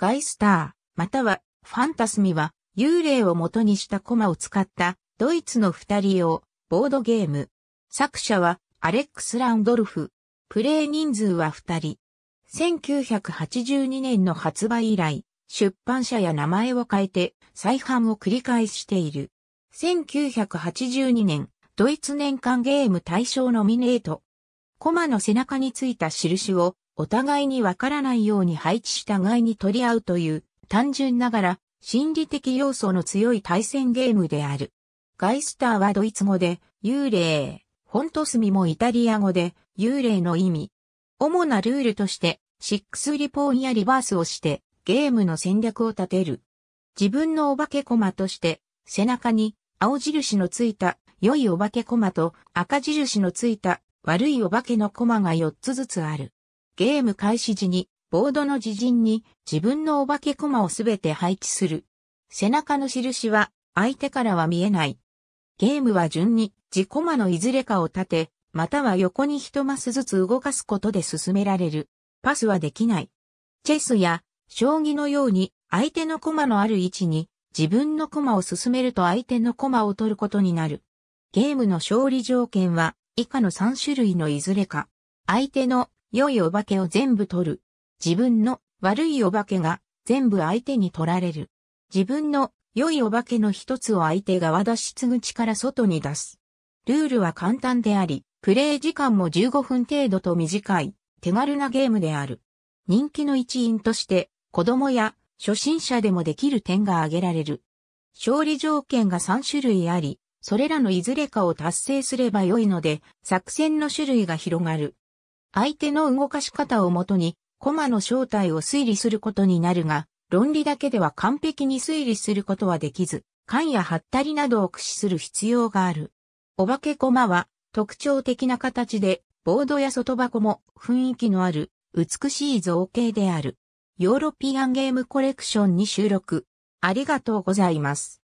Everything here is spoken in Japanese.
ガイスター、またはファンタスミは幽霊を元にしたコマを使ったドイツの二人用ボードゲーム。作者はアレックス・ランドルフ。プレイ人数は二人。1982年の発売以来、出版社や名前を変えて再販を繰り返している。1982年、ドイツ年間ゲーム大賞ノミネート。コマの背中についた印をお互いにわからないように配置し互いに取り合うという、単純ながら、心理的要素の強い対戦ゲームである。ガイスターはドイツ語で、幽霊、フォントスミもイタリア語で、幽霊の意味。主なルールとして、シックスリポーンやリバースをして、ゲームの戦略を立てる。自分のお化け駒として、背中に青印のついた良いお化け駒と赤印のついた悪いお化けの駒が4つずつある。ゲーム開始時に、ボードの自陣に自分のお化け駒をすべて配置する。背中の印は相手からは見えない。ゲームは順に自駒のいずれかを立て、または横に一マスずつ動かすことで進められる。パスはできない。チェスや将棋のように相手の駒のある位置に自分の駒を進めると相手の駒を取ることになる。ゲームの勝利条件は以下の3種類のいずれか。相手の良いお化けを全部取る。自分の悪いお化けが全部相手に取られる。自分の良いお化けの一つを相手側脱出口から外に出す。ルールは簡単であり、プレイ時間も15分程度と短い、手軽なゲームである。人気の一因として、子供や初心者でもできる点が挙げられる。勝利条件が3種類あり、それらのいずれかを達成すれば良いので、作戦の種類が広がる。相手の動かし方をもとに、コマの正体を推理することになるが、論理だけでは完璧に推理することはできず、勘やハったりなどを駆使する必要がある。お化けコマは特徴的な形で、ボードや外箱も雰囲気のある美しい造形である。ヨーロピアンゲームコレクションに収録。ありがとうございます。